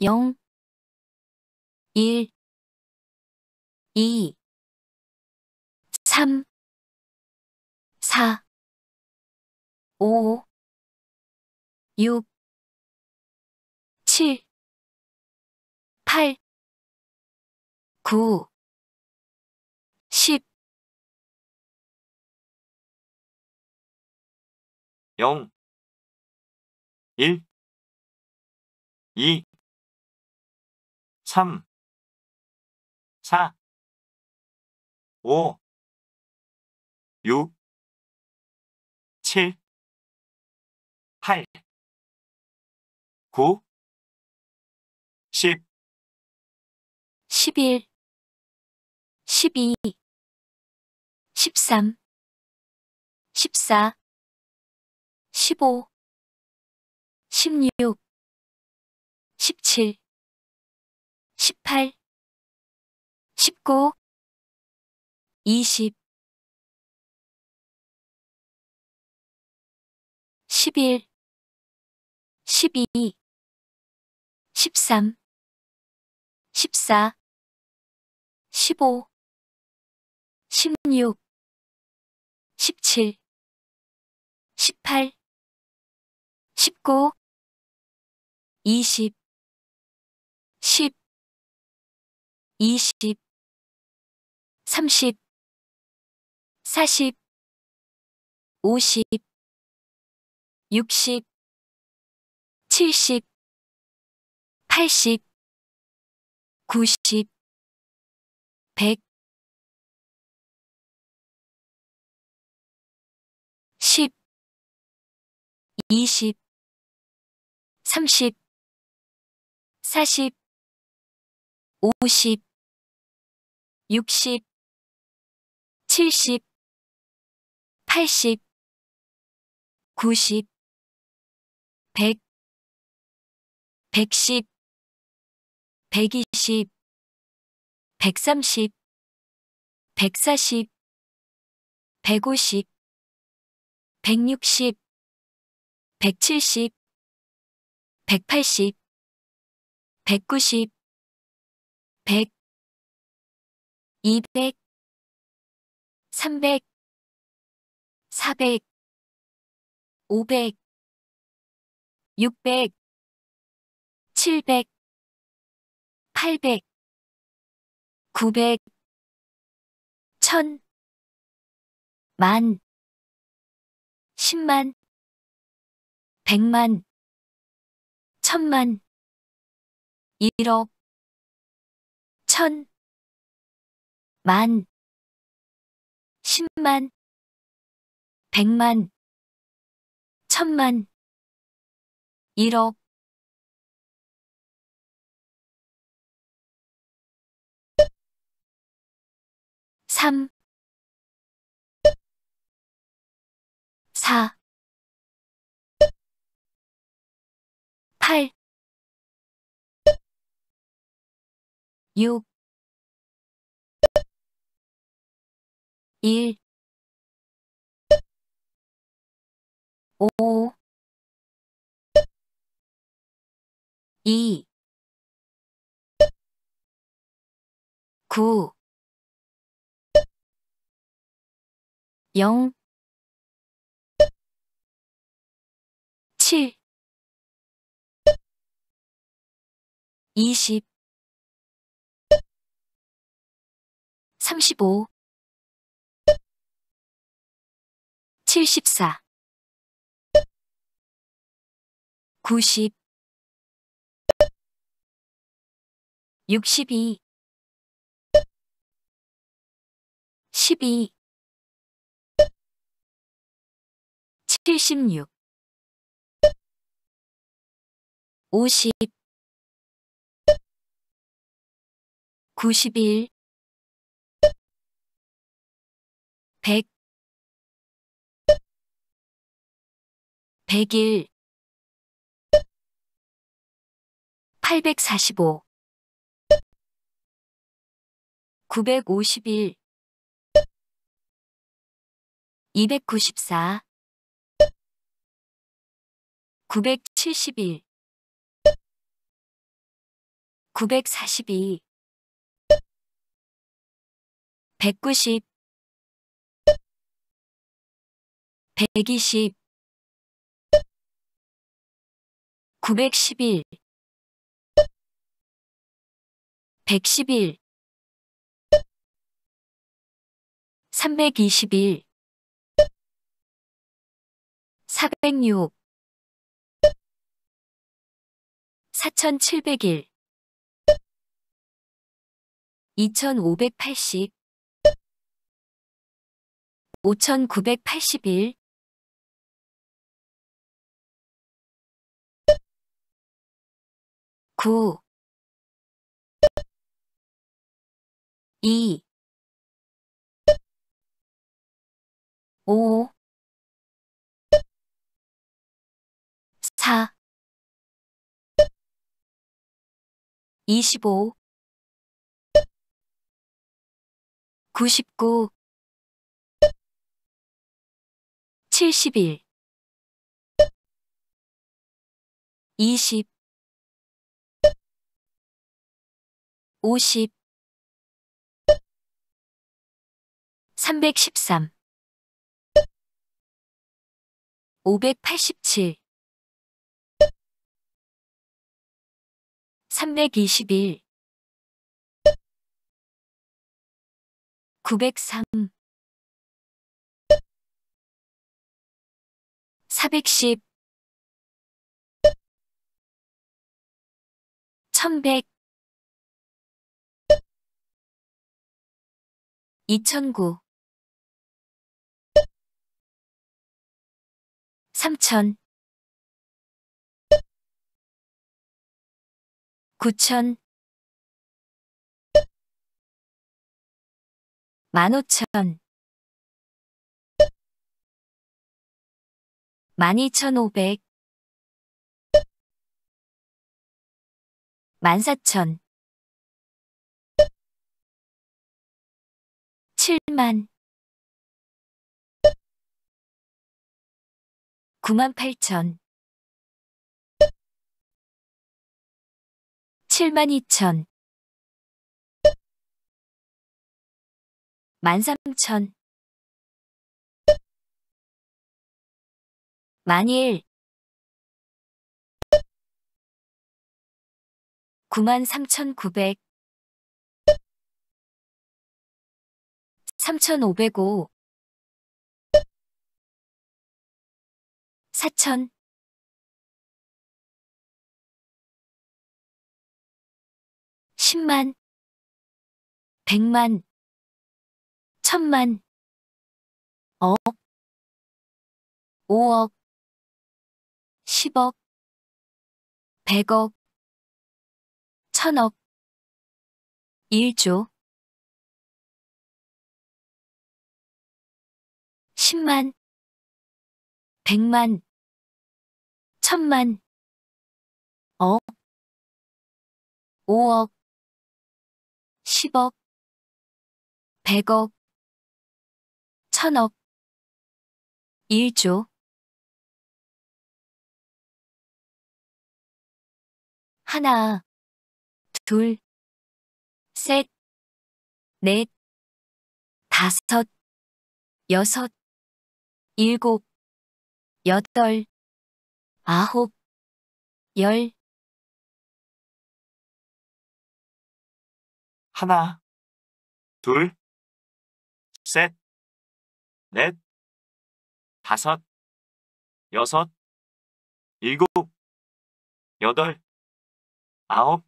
0 1 2 3 4 5 6 7 8 9 10 0 1 2 3 4 5 6 7 8 9 10 11 12 13 14 15 16 17 18 19 20 11 12 13 14 15 16 17 18 19 20 20 30 40 50 60 70 80 90 100 10 20 30 40 50 60 70 80 90 100 110 120 130 140 150 160 170 180 190 100 200 300 400 500 600 700 800 900 1000만 10만 100만 1000만 1억 1000 만, 십만, 백만, 천만, 일억. 삼, 사, 팔, 육. 1 5 2 9 0 7 20 35 74 90 62 12 76 50 91 100 1 0 1 845 951 294 971 942 190 120 911 111 321 406 4701 2580 5981 9 2 5 4 25 99 71 20 50 313 587 321 903 410 1100 2009 3000 9000 15,000 12,500 14,000 7만 9만 8천 7만 2천 13,000 만일 93,900 3,505 0 4,000 10만 100만 1000만 억 5억 10억 100억 1000억 1조 10만, 100만, 1000만, 억, 5억, 10억, 100억, 1000억, 1조. 하나, 둘, 셋, 넷, 다섯, 여섯, 일곱, 여덟, 아홉, 열. 하나, 둘, 셋, 넷, 다섯, 여섯, 일곱, 여덟, 아홉,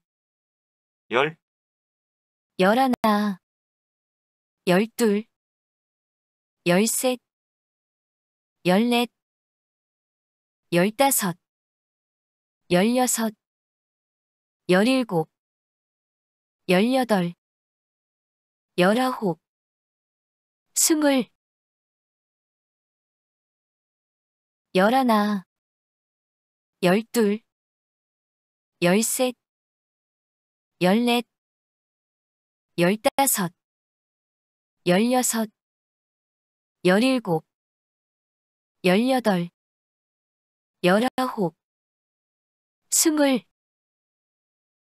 열. 열하나, 열둘, 열셋, 열넷, 열다섯, 열여섯, 열일곱, 열여덟, 열아홉, 스물, 열하나, 열둘, 열셋, 열넷, 열다섯, 열여섯, 열일곱, 18 19 20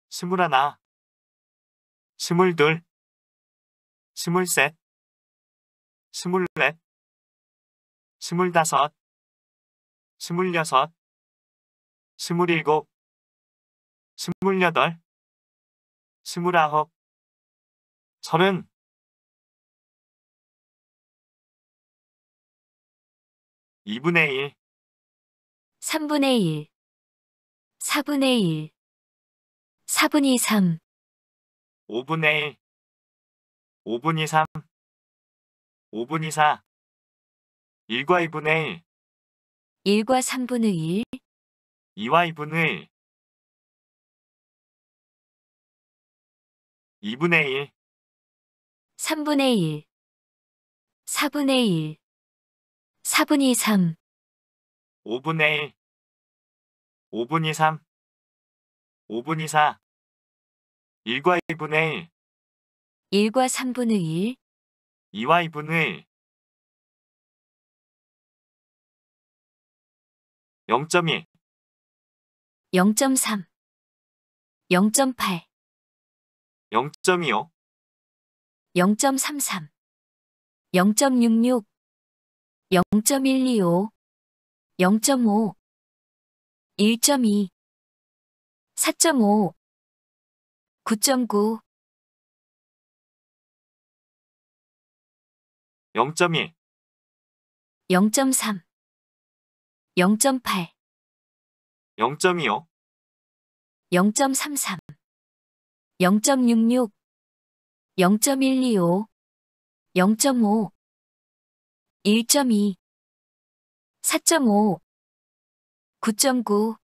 21 22 23 24 25 26 27 28 29 3 0물 2분의 1, 3분의 1, 4분의 1, 4분의 3, 5분의 1, 5분의 3, 5분의 4, 1과 2분의 1과 1 3분의 1, 1, 2와 2분의 1, 2분의 1, 3분의 1, 4분의 1, 4분의 3, 5분의 1 5분의 3 5분의 4 1과 2분의 1과 1 3분의 1 2와 2분의 1 0.1 0.3, 0.8, 0.25 0.33, 0.66, 0.125 0.5 1.2 4.5 9.9 0.2 0.3 0.8 0.25 0.33 0.66 0.125 0.5 1.2 4.5 9.9